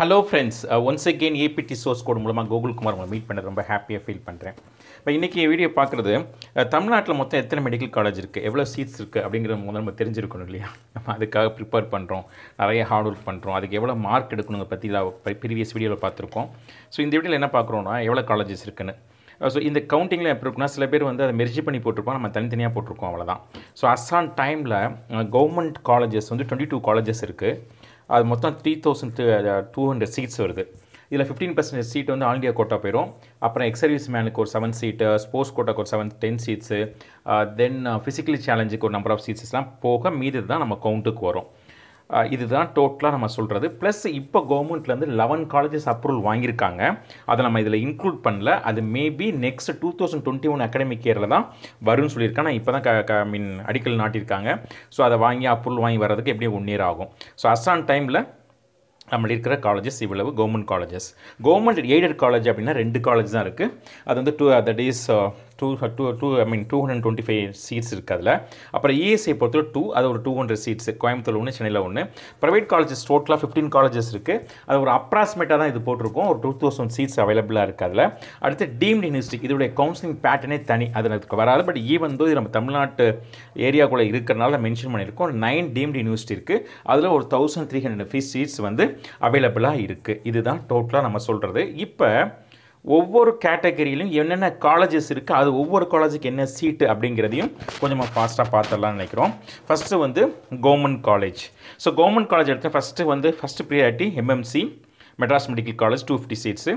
hello friends once again ABT source code மூலமாக குமார் உங்களை meet பண்ண ரொம்ப ஹாப்பியாக ஃபீல் பண்ணுறேன் இப்போ இன்றைக்கி வீடியோ பார்க்குறது தமிழ்நாட்டில் மொத்தம் எத்தனை மெடிக்கல் காலேஜ் இருக்குது எவ்வளோ சீட்ஸ் இருக்குது அப்படிங்கிற முதல்ல நம்ம தெரிஞ்சிருக்கணும் இல்லையா நம்ம அதுக்காக ப்ரிப்பேர் பண்ணுறோம் நிறைய ஹார்ட் ஒர்க் பண்ணுறோம் அதுக்கு எவ்வளோ மார்க் எடுக்கணுங்க பற்றி ப்ரீவியஸ் வீடியோவில் பார்த்துருக்கோம் ஸோ இந்த வீடியோவில் என்ன பார்க்குறோன்னா எவ்வளோ காலேஜஸ் இருக்குன்னு ஸோ uh, இந்த கவுண்டிங்கில் எப்படி இருக்குன்னா சில பேர் வந்து அதை மெர்ஜி பண்ணி போட்டிருப்போம் நம்ம தனித்தனியாக போட்டிருக்கோம் அவ்வளோதான் ஸோ அஸ்ஸான் டைமில் கவர்மெண்ட் காலேஜஸ் வந்து டுவெண்ட்டி டூ காலேஜஸ் இருக்குது அது மொத்தம் three thousand two hundred seats வருது இதில் ஃபிஃப்டீன் பர்சன்டேஜ் சீட் வந்து ஆல் இண்டியா கோட்டா போயிடும் அப்புறம் எக்ஸ் சர்வீஸ் மேனுக்கு ஒரு செவன் சீட்டு ஸ்போர்ட்ஸ் கோட்டாக்கு ஒரு seven ten seats then physically சேலஞ்சுக்கு ஒரு நம்பர் ஆஃப் சீட்ஸ்லாம் போக மீதி தான் நம்ம கவுண்ட்டுக்கு வரும் இதுதான் டோட்டலாக நம்ம சொல்கிறது ப்ளஸ் இப்போ கவர்மெண்ட்லேருந்து லெவன் காலேஜஸ் அப்ரூவல் வாங்கியிருக்காங்க அதை நம்ம இதில் இன்க்ளூட் பண்ணல அது maybe next two thousand twenty one academic இயரில் தான் வரும்னு சொல்லியிருக்காங்க நான் இப்போ தான் க மீன் அடிக்கல் நாட்டியிருக்காங்க ஸோ அதை வாங்கி அப்ரூவல் வாங்கி வர்றதுக்கு எப்படியும் ஒன் இயர் ஆகும் ஸோ அஸ்ஸான் டைமில் நம்மள இருக்கிற காலேஜஸ் இவ்வளவு government colleges government aided college அப்படின்னா ரெண்டு காலேஜ் தான் இருக்குது அது வந்து two that is two two two I mean two hundred twenty five seats இருக்குது அதில் அப்புறம் இஎஸ்ஐ e பொறுத்தவரை டூ அது ஒரு டூ ஹண்ட்ரட் சீட்ஸ் கோயம்புத்தூர் ஒன்று சென்னையில் ஒன்று ப்ரைவேட் காலேஜஸ் டோட்டலாக ஃபிஃப்டீன் காலேஜஸ் இருக்குது அது ஒரு அப்ராக்சிமேட்டாக தான் இது போட்டிருக்கும் ஒரு டூ தௌசண்ட் சீட்ஸ் அவைலபிளாக இருக்குது அதில் அடுத்து டீம்டு யூனிவர்சிட்டி இதோடைய கவுன்சிலிங் பேட்டர்னே தனி அது எனக்கு வராது பட் ஈவன் தோ இது நம்ம தமிழ்நாட்டு ஏரியாக்குள்ளே இருக்கிறனால மென்ஷன் பண்ணியிருக்கோம் நைன் டீம்டு யூனிவர்சிட்டி இருக்குது அதில் ஒரு thousand three hundred fees seats வந்து அவைலபிளாக இருக்குது இதுதான் டோட்டலாக நம்ம சொல்கிறது இப்போ ஒவ்வொரு கேட்டகரியிலும் என்னென்ன காலேஜஸ் இருக்குது அது ஒவ்வொரு காலேஜுக்கு என்ன சீட்டு அப்படிங்கிறதையும் கொஞ்சமாக ஃபாஸ்ட்டாக பார்த்துடலாம்னு நினைக்கிறோம் ஃபஸ்ட்டு வந்து government college so government college எடுத்தால் ஃபஸ்ட்டு வந்து first priority MMC Madras medical college two fifty seats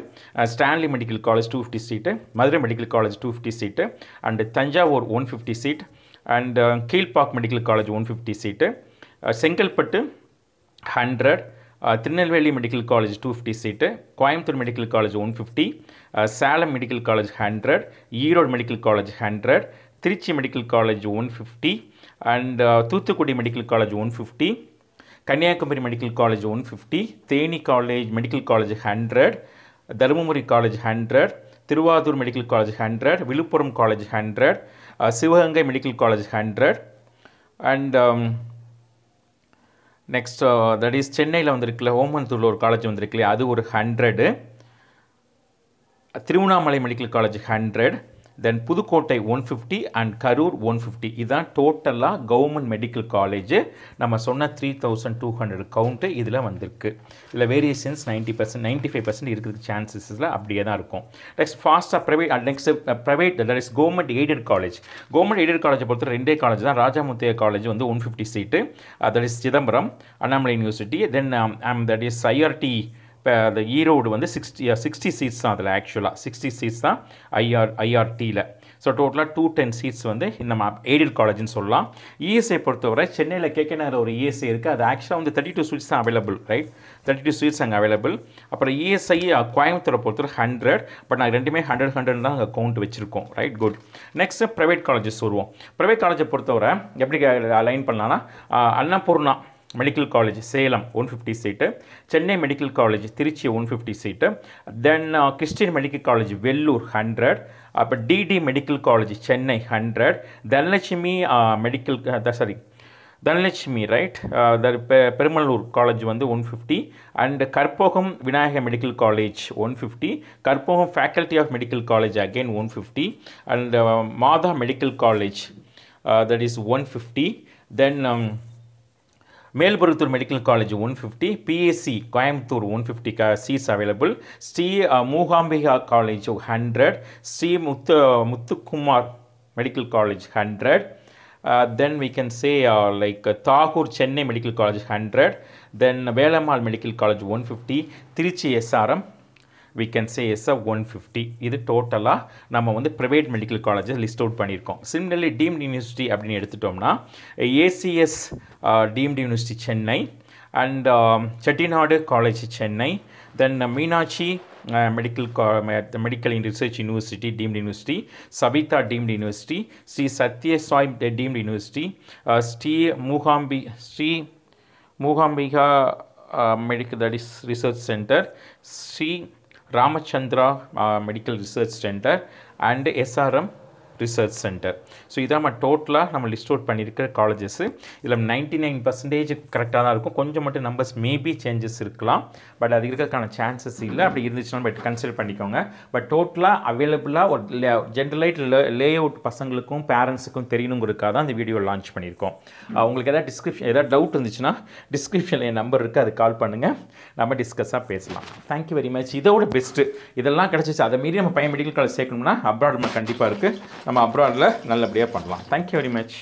Stanley medical college two fifty seat Madurai medical college two fifty seat and Thanjavur one fifty seat and Kilpauk medical college one fifty seat Chengalpattu hundred Tirunelveli medical college two fifty seat Coimbatore medical college one fifty Salem medical college hundred Erode medical college hundred Trichy medical college one fifty and Thoothukudi medical college one fifty Kanyakumari medical college one fifty Theni college medical college hundred Dharmapuri college hundred Tiruvathur medical college hundred Villupuram college hundred Sivaganga medical college hundred and next that uh, is சென்னையில் வந்திருக்குல்ல ஓமந்தூரில் ஒரு college வந்திருக்குல்லையே அது ஒரு hundred Tiruvannamalai medical college hundred then Pudukkottai one fifty and Karur one fifty இதுதான் டோட்டலாக government medical college நம்ம சொன்ன three thousand two hundred count இதில் வந்திருக்கு இல்லை variations ninety percent ninety five percent இருக்கிற சான்சஸில் அப்படியே தான் இருக்கும் நெக்ஸ்ட் ஃபாஸ்ட்டாக private next private that is government aided college government aided காலேஜை பொறுத்த ரெண்டே காலேஜ் தான் ராஜாமுத்தைய காலேஜ் வந்து one fifty seat that is Chidambaram Annamalai university then that is IRT இப்போ அந்த ஈரோடு வந்து சிக்ஸ்டி சிக்ஸ்டி சீட்ஸ் தான் அதில் ஆக்சுவலாக சிக்ஸ்டி சீட்ஸ் தான் ஐஆர் ஐஆர்டியில் ஸோ டோட்டலாக டூ டென் சீட்ஸ் வந்து இந்த நம்ம எய்டட் காலேஜ்னு சொல்லலாம் இஎஸ்ஐ e பொறுத்தவரை சென்னையில் கேட்க நகர் ஒரு இஎஸ்ஐ e இருக்குது அது ஆக்சுவலாக வந்து தேர்ட்டி டூ சீட்ஸ் தான் available right thirty two seats அங்கே அவைலபிள் அப்புறம் இஎஸ்ஐ e uh, கோயம்புத்தூரை பொறுத்தவரை ஹண்ட்ரட் பட் நாங்கள் ரெண்டுமே ஹண்ட்ரட் ஹண்ட்ரட் தான் அங்கே கவுண்ட் வச்சுருக்கோம் right good next private colleges வருவோம் ப்ரைவேட் காலேஜை பொறுத்தவரை எப்படி லைன் பண்ணலான்னா Annapoorna medical college Salem one fifty seat Chennai medical college Trichy one fifty seat then Christian medical college Vellore hundred அப்போ DD medical college Chennai hundred Dhanalakshmi medical sorry Dhanalakshmi right பெ பெருமலூர் காலேஜ் வந்து one fifty and Karpagam Vinayagar medical college one fifty Karpagam faculty of medical college again one fifty and மாதா medical college that is one fifty then Melmaruvathur medical college one fifty PSC Coimbatore one fifty க seats available Sri Mookambika college hundred Sri Muthu Muthukumar medical college hundred then we can say like Tagore Chennai medical college hundred then Velammal medical college one fifty Trichy SRM we can say S uh one fifty இது டோட்டலாக நம்ம வந்து private medical colleges list out பண்ணியிருக்கோம் similarly deemed university அப்படின்னு எடுத்துட்டோம்னா ACS deemed university Chennai and Chettinad college Chennai then Meenakshi medical கா medical in research university deemed university Saveetha deemed university Sri Sathya Sai deemed university Sri மூகாம்பி Sri Mookambika medical that is research centre Sri Ramachandra medical research centre and SRM research centre so இதை நம்ம டோட்டலாக நம்ம list out பண்ணியிருக்கிற colleges இதில் ninety nine percentage கரெக்டாக தான் இருக்கும் கொஞ்சம் மட்டும் நம்பர்ஸ் மேபி சேஞ்சஸ் இருக்கலாம் பட் அது இருக்கிறதுக்கான சான்சஸ் இல்லை அப்படி இருந்துச்சுன்னா பட் கன்சிடர் பண்ணிக்கோங்க பட் டோட்டலாக அவைலபிளாக ஒரு லே ஜென்ரலைட் லே லே அவுட் பசங்களுக்கும் பேரண்ட்ஸுக்கும் தெரியணுங்கிறதுக்காக தான் இந்த வீடியோ லான்ச் பண்ணியிருக்கோம் உங்களுக்கு எதாவது டிஸ்கிரிப்ஷன் எதாவது டவுட் இருந்துச்சுன்னா டிஸ்கிரிப்ஷனில் என் நம்பர் இருக்குது அது கால் பண்ணுங்கள் நம்ம டிஸ்கஸாக பேசலாம் தேங்க்யூ வெரி மச் இதோட பெஸ்ட்டு இதெல்லாம் கிடச்சிச்சு அதை மீறி நம்ம பையன் மெடிக்கல் காலேஜ் சேர்க்கணும்னா அப்ராட் கண்டிப்பாக இருக்குது நம்ம அப்ராடில் நல்லபடியாக பண்ணலாம் தேங்க்யூ வெரி மச்